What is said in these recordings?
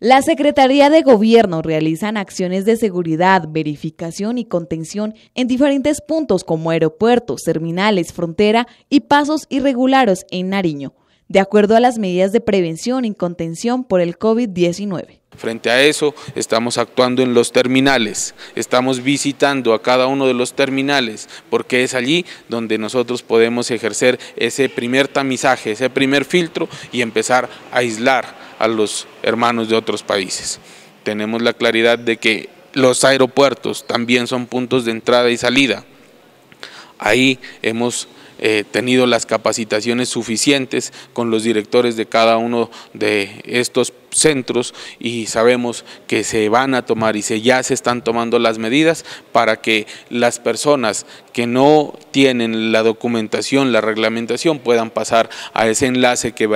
La Secretaría de Gobierno realizan acciones de seguridad, verificación y contención en diferentes puntos como aeropuertos, terminales, frontera y pasos irregulares en Nariño, de acuerdo a las medidas de prevención y contención por el COVID-19. Frente a eso, estamos actuando en los terminales, estamos visitando a cada uno de los terminales, porque es allí donde nosotros podemos ejercer ese primer tamizaje, ese primer filtro y empezar a aislar a los hermanos de otros países. Tenemos la claridad de que los aeropuertos también son puntos de entrada y salida. Ahí hemos he eh, tenido las capacitaciones suficientes con los directores de cada uno de estos centros y sabemos que se van a tomar y se, ya se están tomando las medidas para que las personas que no tienen la documentación, la reglamentación puedan pasar a ese enlace que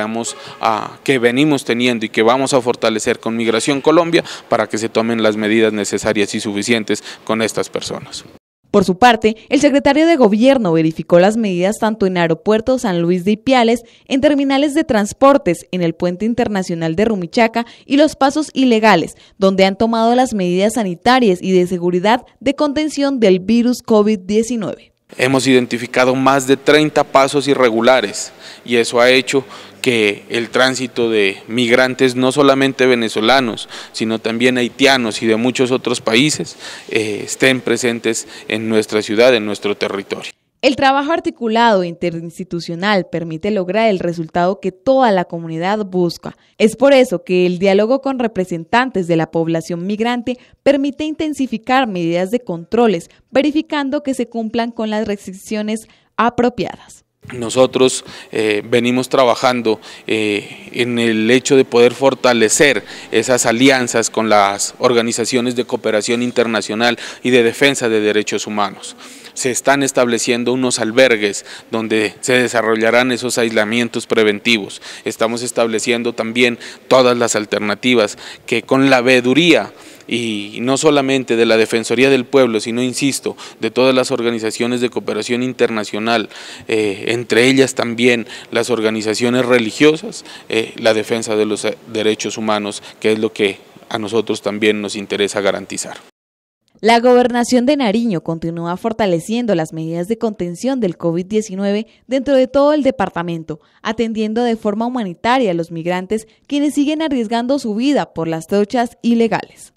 a que venimos teniendo y que vamos a fortalecer con Migración Colombia para que se tomen las medidas necesarias y suficientes con estas personas. Por su parte, el secretario de Gobierno verificó las medidas tanto en Aeropuerto San Luis de Ipiales, en terminales de transportes, en el Puente Internacional de Rumichaca y los pasos ilegales, donde han tomado las medidas sanitarias y de seguridad de contención del virus COVID-19. Hemos identificado más de 30 pasos irregulares y eso ha hecho que el tránsito de migrantes, no solamente venezolanos, sino también haitianos y de muchos otros países, eh, estén presentes en nuestra ciudad, en nuestro territorio. El trabajo articulado e interinstitucional permite lograr el resultado que toda la comunidad busca. Es por eso que el diálogo con representantes de la población migrante permite intensificar medidas de controles, verificando que se cumplan con las restricciones apropiadas. Nosotros eh, venimos trabajando eh, en el hecho de poder fortalecer esas alianzas con las organizaciones de cooperación internacional y de defensa de derechos humanos se están estableciendo unos albergues donde se desarrollarán esos aislamientos preventivos. Estamos estableciendo también todas las alternativas que con la veeduría y no solamente de la Defensoría del Pueblo, sino, insisto, de todas las organizaciones de cooperación internacional, eh, entre ellas también las organizaciones religiosas, eh, la defensa de los eh, derechos humanos, que es lo que a nosotros también nos interesa garantizar. La gobernación de Nariño continúa fortaleciendo las medidas de contención del COVID-19 dentro de todo el departamento, atendiendo de forma humanitaria a los migrantes quienes siguen arriesgando su vida por las trochas ilegales.